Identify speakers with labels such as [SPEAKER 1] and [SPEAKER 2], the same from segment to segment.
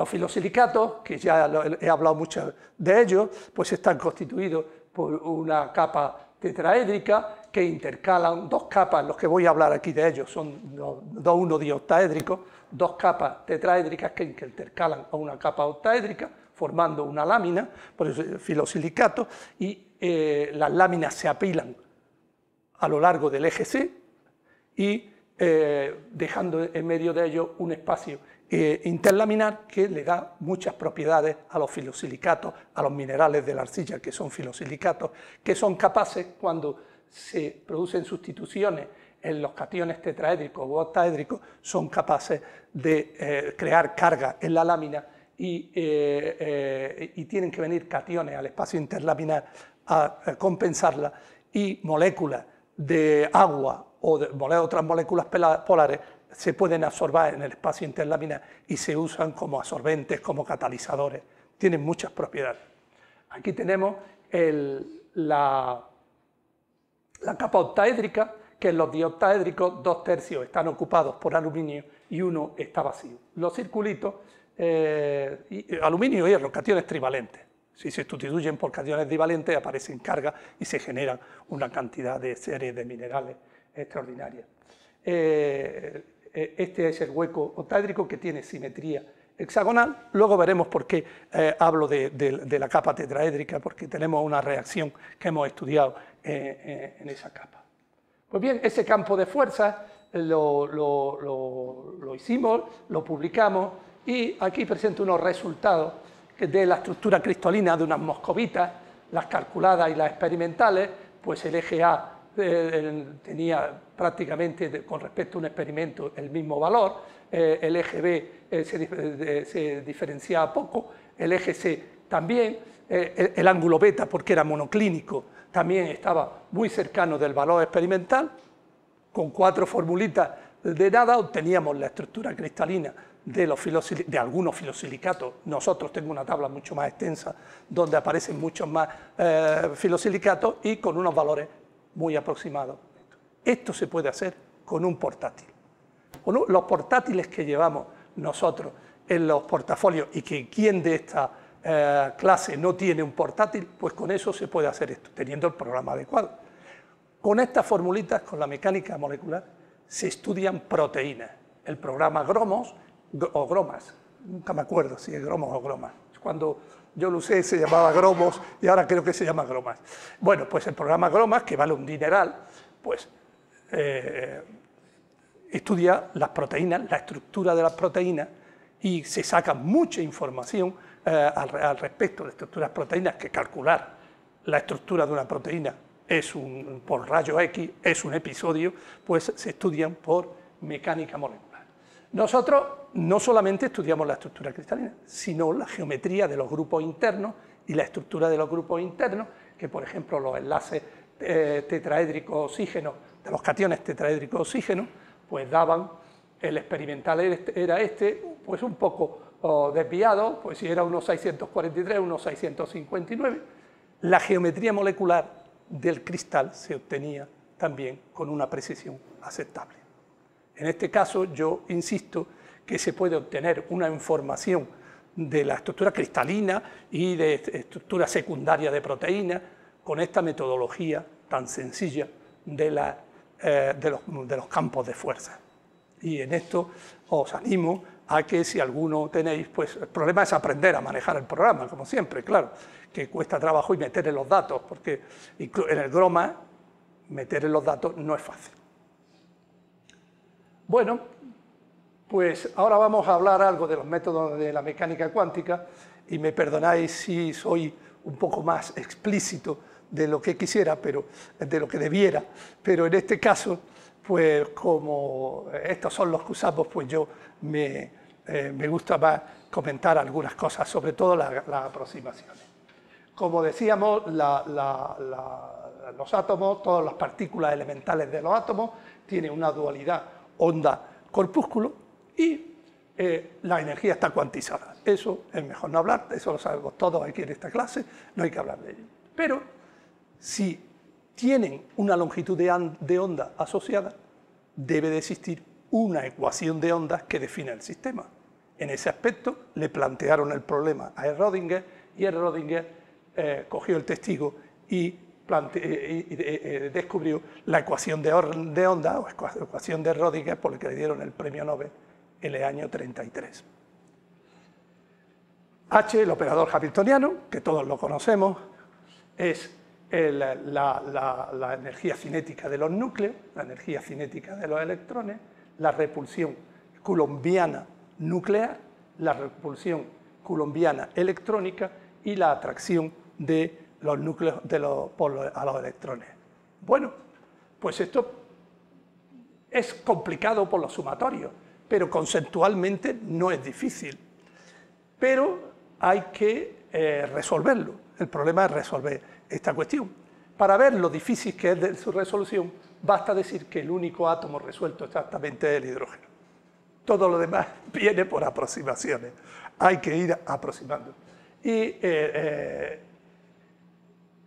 [SPEAKER 1] Los filosilicatos, que ya he hablado mucho de ellos, pues están constituidos por una capa tetraédrica que intercalan dos capas, los que voy a hablar aquí de ellos son dos, uno dioctaédricos, dos capas tetraédricas que intercalan a una capa octaédrica, formando una lámina, por eso el eh, filosilicato, y eh, las láminas se apilan a lo largo del eje C y eh, dejando en medio de ello un espacio eh, interlaminar que le da muchas propiedades a los filosilicatos, a los minerales de la arcilla que son filosilicatos, que son capaces cuando se producen sustituciones en los cationes tetraédricos o octaédricos, son capaces de eh, crear carga en la lámina y, tienen que venir cationes al espacio interlaminar a, a compensarla y moléculas de agua o de otras moléculas polares se pueden absorber en el espacio interlaminar y se usan como absorbentes, como catalizadores. Tienen muchas propiedades. Aquí tenemos la, capa octaédrica, que en los dioctaédricos dos tercios están ocupados por aluminio y uno está vacío. Los circulitos, eh, eh, aluminio y hierro, cationes trivalentes. Si se sustituyen por cationes divalentes aparecen cargas y se genera una cantidad de series de minerales extraordinaria. Eh, este es el hueco octádrico que tiene simetría hexagonal. Luego veremos por qué eh, hablo de, la capa tetraédrica, porque tenemos una reacción que hemos estudiado eh, en esa capa. Pues bien, ese campo de fuerza... lo, lo, hicimos, lo publicamos y aquí presento unos resultados de la estructura cristalina de unas moscovitas, las calculadas y las experimentales, pues el eje A eh, tenía prácticamente con respecto a un experimento el mismo valor, eh, el eje B eh, se, diferenciaba poco, el eje C también, el, ángulo beta, porque era monoclínico, también estaba muy cercano del valor experimental, con cuatro formulitas de nada obteníamos la estructura cristalina de, los de algunos filosilicatos. Nosotros tengo una tabla mucho más extensa donde aparecen muchos más filosilicatos y con unos valores muy aproximado. Esto se puede hacer con un portátil. Los portátiles que llevamos nosotros en los portafolios y que quien de esta eh, clase no tiene un portátil, pues con eso se puede hacer esto, teniendo el programa adecuado. Con estas formulitas, con la mecánica molecular, se estudian proteínas. El programa GROMOS o GROMAS, nunca me acuerdo si es GROMOS o GROMAS, cuando yo lo usé, se llamaba Gromos y ahora creo que se llama Gromas. Bueno, pues el programa Gromas, que vale un dineral, pues eh, estudia las proteínas, la estructura de las proteínas y se saca mucha información eh, al, al, respecto de estructuras proteínas que calcular la estructura de una proteína es un, por rayo X, es un episodio, pues se estudian por mecánica molecular. Nosotros no solamente estudiamos la estructura cristalina, sino la geometría de los grupos internos y la estructura de los grupos internos, que por ejemplo los enlaces eh, tetraédrico oxígeno, de los cationes tetraédrico oxígeno, pues daban, el experimental era este, este pues un poco oh, desviado, pues si era unos 643, unos 659, la geometría molecular del cristal se obtenía también con una precisión aceptable. En este caso yo insisto que se puede obtener una información de la estructura cristalina y de estructura secundaria de proteínas con esta metodología tan sencilla de, eh, los, los campos de fuerza. Y en esto os animo a que si alguno tenéis, pues el problema es aprender a manejar el programa, como siempre, claro, que cuesta trabajo y meter en los datos, porque en el GROMA meter en los datos no es fácil. Bueno, pues ahora vamos a hablar algo de los métodos de la mecánica cuántica y me perdonáis si soy un poco más explícito de lo que quisiera, pero de lo que debiera, pero en este caso, pues como estos son los que usamos, pues yo me, eh, gusta más comentar algunas cosas, sobre todo las aproximaciones. Como decíamos, los átomos, todas las partículas elementales de los átomos, tienen una dualidad onda corpúsculo y eh, la energía está cuantizada. Eso es mejor no hablar, eso lo sabemos todos aquí en esta clase, no hay que hablar de ello. Pero si tienen una longitud de, onda asociada, debe de existir una ecuación de ondas que define el sistema. En ese aspecto le plantearon el problema a Rodinger y Rodinger eh, cogió el testigo y eh, eh, eh, descubrió la ecuación de, onda o ecuación de Rödinger, por la que le dieron el premio Nobel en el año 33. H, el operador hamiltoniano, que todos lo conocemos, es la, la, energía cinética de los núcleos, la energía cinética de los electrones, la repulsión colombiana nuclear, la repulsión colombiana electrónica y la atracción de los núcleos de los, por a los electrones. Bueno, pues esto es complicado por los sumatorios, pero conceptualmente no es difícil. Pero hay que eh, resolverlo. El problema es resolver esta cuestión. Para ver lo difícil que es de su resolución, basta decir que el único átomo resuelto exactamente es el hidrógeno. Todo lo demás viene por aproximaciones. Hay que ir aproximando. Y eh, eh,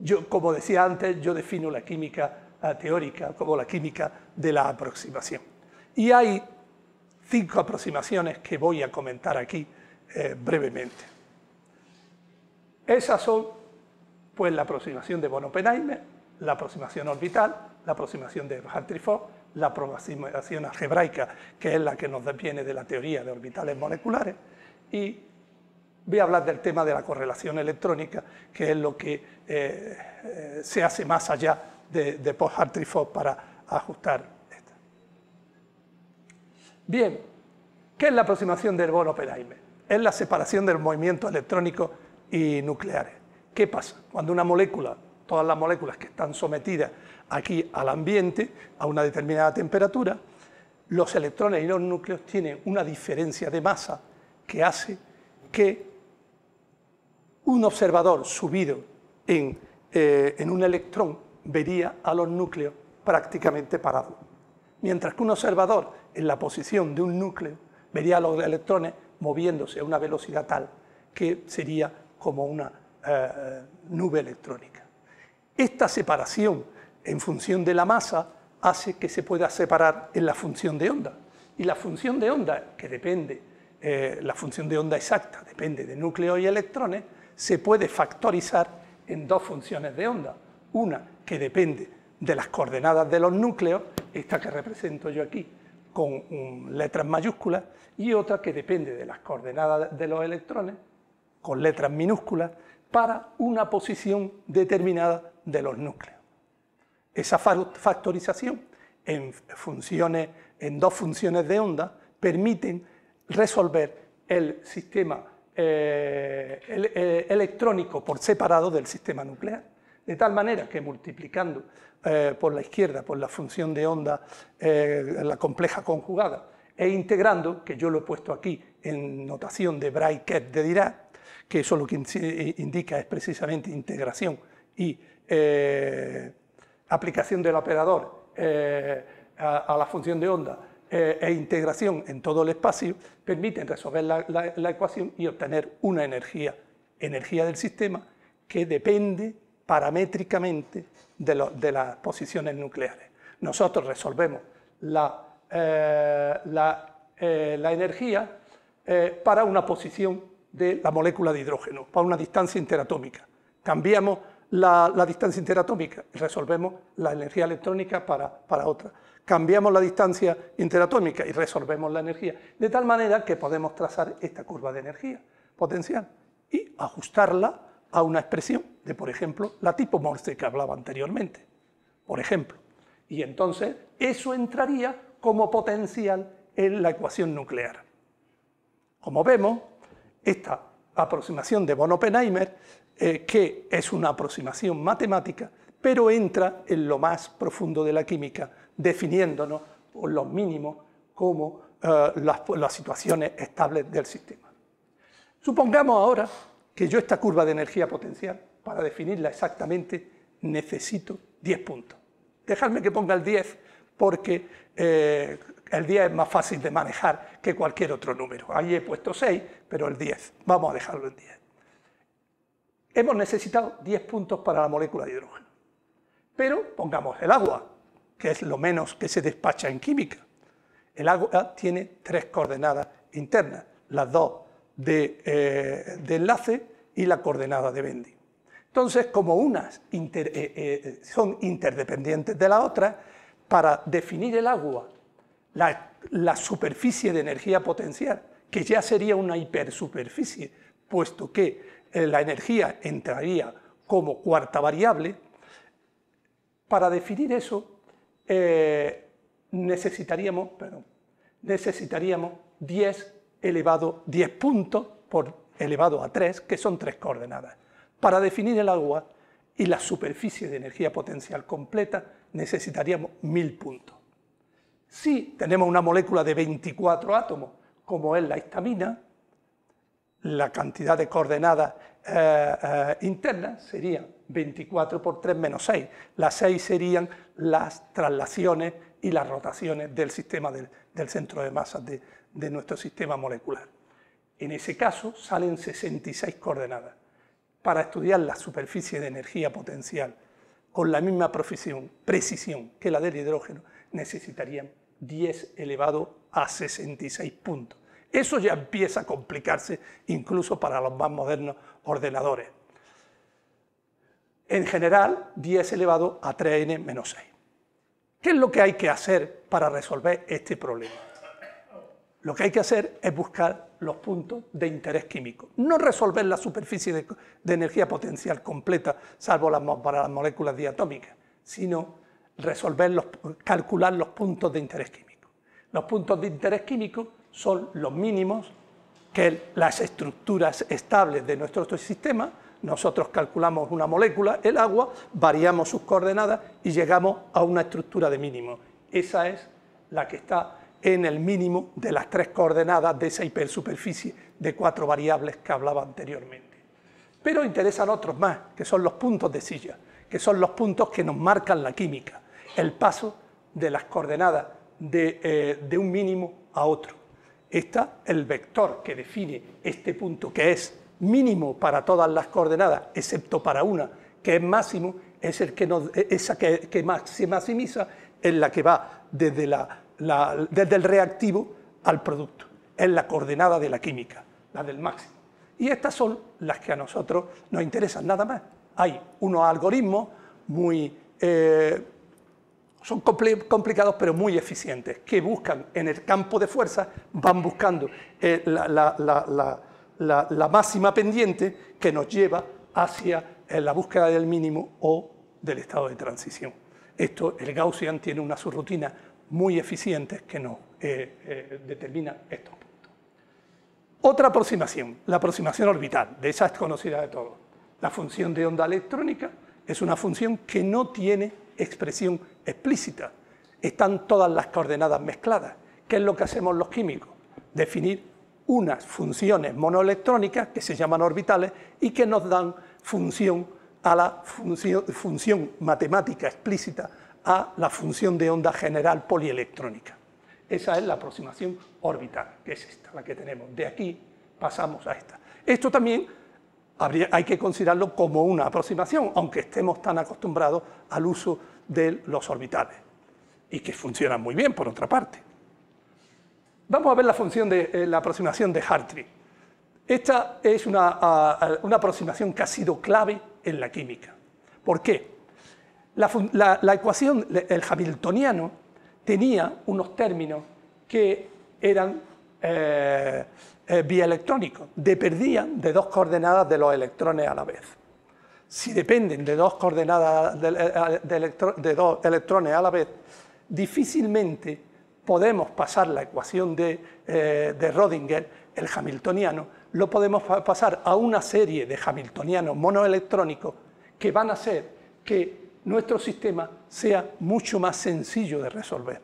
[SPEAKER 1] yo, como decía antes, yo defino la química eh, teórica como la química de la aproximación. Y hay cinco aproximaciones que voy a comentar aquí eh, brevemente. Esas son pues, la aproximación de von Oppenheimer, la aproximación orbital, la aproximación de Hartree-Fock, la aproximación algebraica, que es la que nos viene de la teoría de orbitales moleculares, y voy a hablar del tema de la correlación electrónica, que es lo que eh, eh, se hace más allá de, post-Hartree Fock para ajustar esta. Bien, ¿qué es la aproximación del bono Oppenheimer? Es la separación del movimiento electrónico y nucleares. ¿Qué pasa? Cuando una molécula, todas las moléculas que están sometidas aquí al ambiente, a una determinada temperatura, los electrones y los núcleos tienen una diferencia de masa que hace que un observador subido eh, en, un electrón vería a los núcleos prácticamente parados. Mientras que un observador en la posición de un núcleo vería a los electrones moviéndose a una velocidad tal que sería como una eh, nube electrónica. Esta separación en función de la masa hace que se pueda separar en la función de onda. Y la función de onda, que depende, eh, la función de onda exacta depende de núcleos y electrones, se puede factorizar en dos funciones de onda. Una que depende de las coordenadas de los núcleos, esta que represento yo aquí con letras mayúsculas, y otra que depende de las coordenadas de los electrones, con letras minúsculas, para una posición determinada de los núcleos. Esa factorización en, funciones, en dos funciones de onda permiten resolver el sistema eh, eh, electrónico por separado del sistema nuclear. De tal manera que multiplicando eh, por la izquierda, por la función de onda, la compleja conjugada, e integrando, que yo lo he puesto aquí en notación de Braille-Ket de Dirac, que eso lo que indica es precisamente integración y aplicación del operador a la función de onda eh, e integración en todo el espacio permiten resolver la, ecuación y obtener una energía, energía del sistema que depende paramétricamente de, las posiciones nucleares. Nosotros resolvemos la, eh, eh, la energía para una posición de la molécula de hidrógeno, para una distancia interatómica. Cambiamos la, distancia interatómica y resolvemos la energía electrónica para, para otra. Cambiamos la distancia interatómica y resolvemos la energía, de tal manera que podemos trazar esta curva de energía potencial y ajustarla a una expresión de, por ejemplo, la tipo Morse que hablaba anteriormente, por ejemplo. Y entonces eso entraría como potencial en la ecuación nuclear. Como vemos, esta aproximación de von Oppenheimer eh, que es una aproximación matemática, pero entra en lo más profundo de la química, definiéndonos por los mínimos como eh, las, situaciones estables del sistema. Supongamos ahora que yo esta curva de energía potencial, para definirla exactamente, necesito 10 puntos. Dejadme que ponga el 10 porque eh, el 10 es más fácil de manejar que cualquier otro número. Ahí he puesto 6, pero el 10. Vamos a dejarlo en 10 hemos necesitado 10 puntos para la molécula de hidrógeno. Pero pongamos el agua, que es lo menos que se despacha en química. El agua tiene tres coordenadas internas, las dos de, eh, enlace y la coordenada de Bendy. Entonces, como unas eh, eh, son interdependientes de la otra, para definir el agua, la, la superficie de energía potencial, que ya sería una hipersuperficie, puesto que la energía entraría como cuarta variable, para definir eso eh, necesitaríamos, necesitaríamos 10 elevado, 10 puntos por elevado a 3, que son tres coordenadas. Para definir el agua y la superficie de energía potencial completa necesitaríamos 1000 puntos. Si tenemos una molécula de 24 átomos, como es la histamina, la cantidad de coordenadas eh, eh, internas sería 24 por 3 menos 6. Las 6 serían las traslaciones y las rotaciones del sistema del, centro de masa de, nuestro sistema molecular. En ese caso salen 66 coordenadas para estudiar la superficie de energía potencial con la misma precisión, precisión que la del hidrógeno necesitarían 10 elevado a 66 puntos. Eso ya empieza a complicarse incluso para los más modernos ordenadores. En general, 10 elevado a 3n menos 6. ¿Qué es lo que hay que hacer para resolver este problema? Lo que hay que hacer es buscar los puntos de interés químico. No resolver la superficie de, energía potencial completa, salvo para las moléculas diatómicas, sino resolver los, calcular los puntos de interés químico. Los puntos de interés químico son los mínimos que las estructuras estables de nuestro sistema, nosotros calculamos una molécula, el agua, variamos sus coordenadas y llegamos a una estructura de mínimo. Esa es la que está en el mínimo de las tres coordenadas de esa hipersuperficie de cuatro variables que hablaba anteriormente. Pero interesan otros más, que son los puntos de silla, que son los puntos que nos marcan la química, el paso de las coordenadas de, eh, de un mínimo a otro está el vector que define este punto, que es mínimo para todas las coordenadas, excepto para una, que es máximo, es el que esa que, se maximiza, es la que va desde, la, desde el reactivo al producto. Es la coordenada de la química, la del máximo. Y estas son las que a nosotros nos interesan nada más. Hay unos algoritmos muy eh, son complicados pero muy eficientes, que buscan en el campo de fuerza, van buscando eh, la, máxima pendiente que nos lleva hacia eh, la búsqueda del mínimo o del estado de transición. Esto, el Gaussian tiene una subrutina muy eficiente que nos eh, determina estos puntos. Otra aproximación, la aproximación orbital, de esa es conocida de todos. La función de onda electrónica es una función que no tiene expresión explícita. Están todas las coordenadas mezcladas. ¿Qué es lo que hacemos los químicos? Definir unas funciones monoelectrónicas que se llaman orbitales y que nos dan función a matemática explícita a la función de onda general polielectrónica. Esa es la aproximación orbital, que es esta, la que tenemos. De aquí pasamos a esta. Esto también hay que considerarlo como una aproximación, aunque estemos tan acostumbrados al uso de los orbitales y que funcionan muy bien, por otra parte. Vamos a ver la función de eh, la aproximación de Hartree. Esta es ah, ah, una, aproximación que ha sido clave en la química. ¿Por qué? La, la, ecuación, el hamiltoniano, tenía unos términos que eran vía eh, de eh, dependían de dos coordenadas de los electrones a la vez si dependen de dos coordenadas eh, de, dos electrones a la vez, difícilmente podemos pasar la ecuación de, eh, Rödinger, de el hamiltoniano, lo podemos pasar a una serie de hamiltonianos monoelectrónicos que van a hacer que nuestro sistema sea mucho más sencillo de resolver.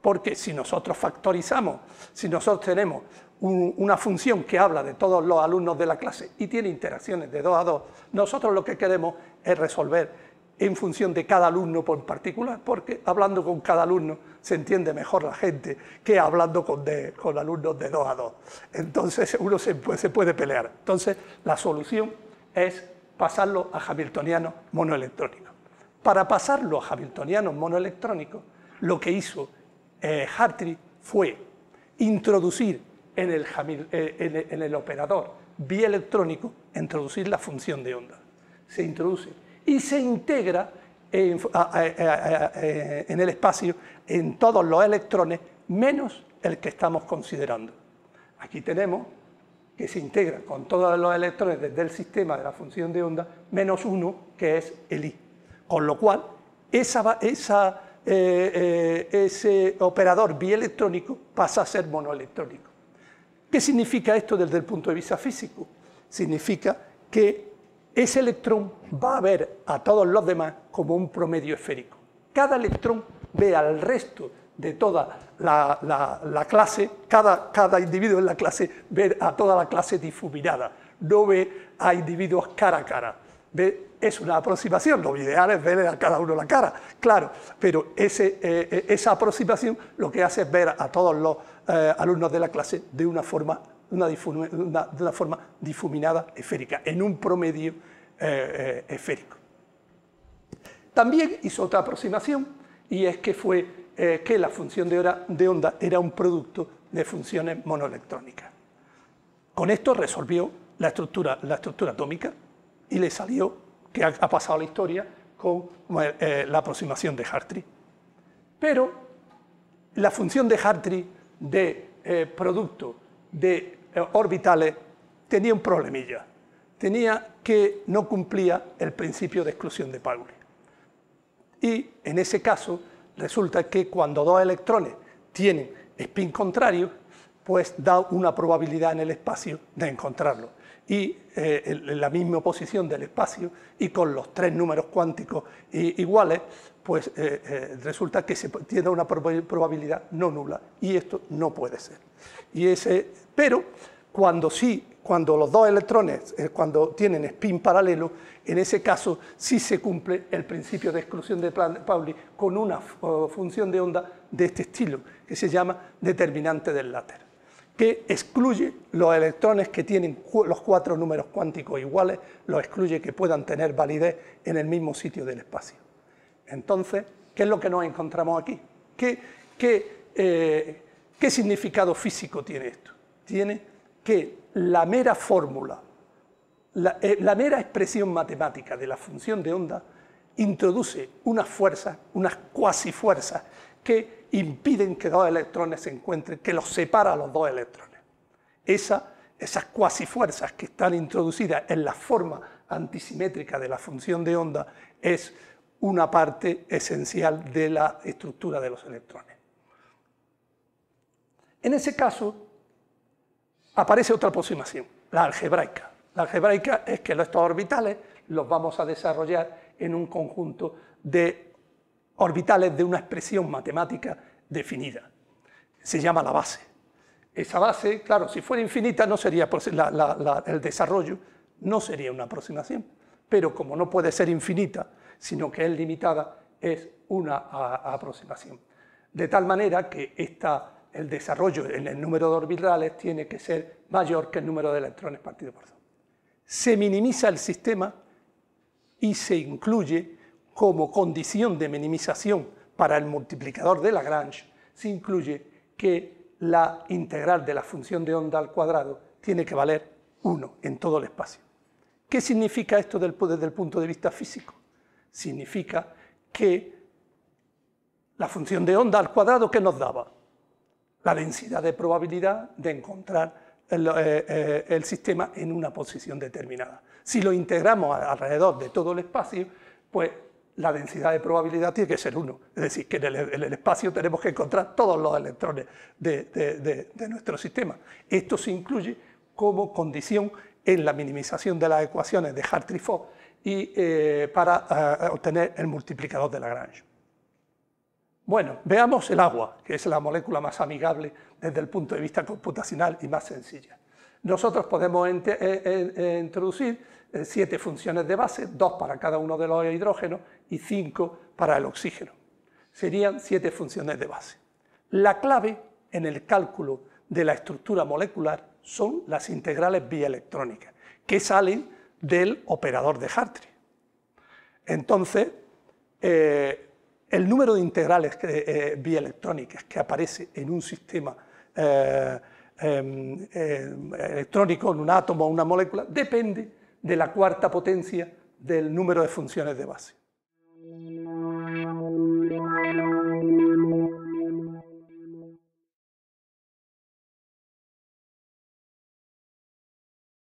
[SPEAKER 1] Porque si nosotros factorizamos, si nosotros tenemos una función que habla de todos los alumnos de la clase y tiene interacciones de dos a dos, nosotros lo que queremos es resolver en función de cada alumno por particular, porque hablando con cada alumno se entiende mejor la gente que hablando con, alumnos de dos a dos. Entonces uno se, puede pelear. Entonces la solución es pasarlo a Hamiltoniano monoelectrónico. Para pasarlo a Hamiltoniano monoelectrónico, lo que hizo eh, Hartree fue introducir eh, en el, operador bielectrónico, introducir la función de onda. Se introduce y se integra en, el espacio en todos los electrones menos el que estamos considerando. Aquí tenemos que se integra con todos los electrones desde el sistema de la función de onda, menos uno, que es el I. Con lo cual, eh, eh, ese operador bielectrónico pasa a ser monoelectrónico. ¿Qué significa esto desde el punto de vista físico? Significa que ese electrón va a ver a todos los demás como un promedio esférico. Cada electrón ve al resto de toda la, clase, cada, cada individuo en la clase ve a toda la clase difuminada, no ve a individuos cara a cara. Ve, es una aproximación, lo ideal es ver a cada uno la cara, claro, pero eh, eh, esa aproximación lo que hace es ver a todos los eh, alumnos de la clase de una forma, una forma difuminada esférica, en un promedio eh, eh, esférico. También hizo otra aproximación y es que fue que la función de, onda era un producto de funciones monoelectrónicas. Con esto resolvió la estructura, la estructura atómica y le salió que ha, pasado la historia con la aproximación de Hartree. Pero la función de Hartree de eh, producto de eh, orbitales tenía un problemilla. Tenía que no cumplía el principio de exclusión de Pauli. Y en ese caso resulta que cuando dos electrones tienen spin contrario, pues da una probabilidad en el espacio de encontrarlo. Y en eh, la misma posición del espacio y con los tres números cuánticos iguales, pues eh, eh, resulta que se tiene una probabilidad no nula y esto no puede ser. Y ese, pero cuando sí, cuando los dos electrones, eh, cuando tienen spin paralelo, en ese caso sí se cumple el principio de exclusión de Pauli con una función de onda de este estilo, que se llama determinante del láter, que excluye los electrones que tienen los cuatro números cuánticos iguales, los excluye que puedan tener validez en el mismo sitio del espacio. Entonces, ¿qué es lo que nos encontramos aquí? Eh, ¿Qué, significado físico tiene esto? Tiene que la mera fórmula, eh, la, mera expresión matemática de la función de onda introduce unas fuerzas, unas cuasi que impiden que dos electrones se encuentren, que los separa los dos electrones. Esa, esas cuasi que están introducidas en la forma antisimétrica de la función de onda es una parte esencial de la estructura de los electrones. En ese caso, aparece otra aproximación, la algebraica. La algebraica es que estos orbitales los vamos a desarrollar en un conjunto de orbitales de una expresión matemática definida. Se llama la base. Esa base, claro, si fuera infinita, no sería el desarrollo no sería una aproximación. Pero como no puede ser infinita sino que es limitada, es una aproximación. De tal manera que el desarrollo en el número de orbitales tiene que ser mayor que el número de electrones partido por dos. Se minimiza el sistema y se incluye como condición de minimización para el multiplicador de Lagrange, se incluye que la integral de la función de onda al cuadrado tiene que valer 1 en todo el espacio. ¿Qué significa esto desde el punto de vista físico? significa que la función de onda al cuadrado que nos daba la densidad de probabilidad de encontrar el, eh, eh, sistema en una posición determinada. Si lo integramos alrededor de todo el espacio, pues la densidad de probabilidad tiene que ser 1. Es decir, que en el, espacio tenemos que encontrar todos los electrones de, de nuestro sistema. Esto se incluye como condición en la minimización de las ecuaciones de Hartree-Fock y, eh, para eh, obtener el multiplicador de Lagrange. Bueno, veamos el agua, que es la molécula más amigable desde el punto de vista computacional y más sencilla. Nosotros podemos eh, introducir siete funciones de base, dos para cada uno de los hidrógenos y cinco para el oxígeno. Serían siete funciones de base. La clave en el cálculo de la estructura molecular son las integrales bielectrónicas, que salen del operador de Hartree. Entonces, eh, el número de integrales bielectrónicas eh, que aparece en un sistema eh, em, electrónico, en un átomo o una molécula, depende de la cuarta potencia del número de funciones de base.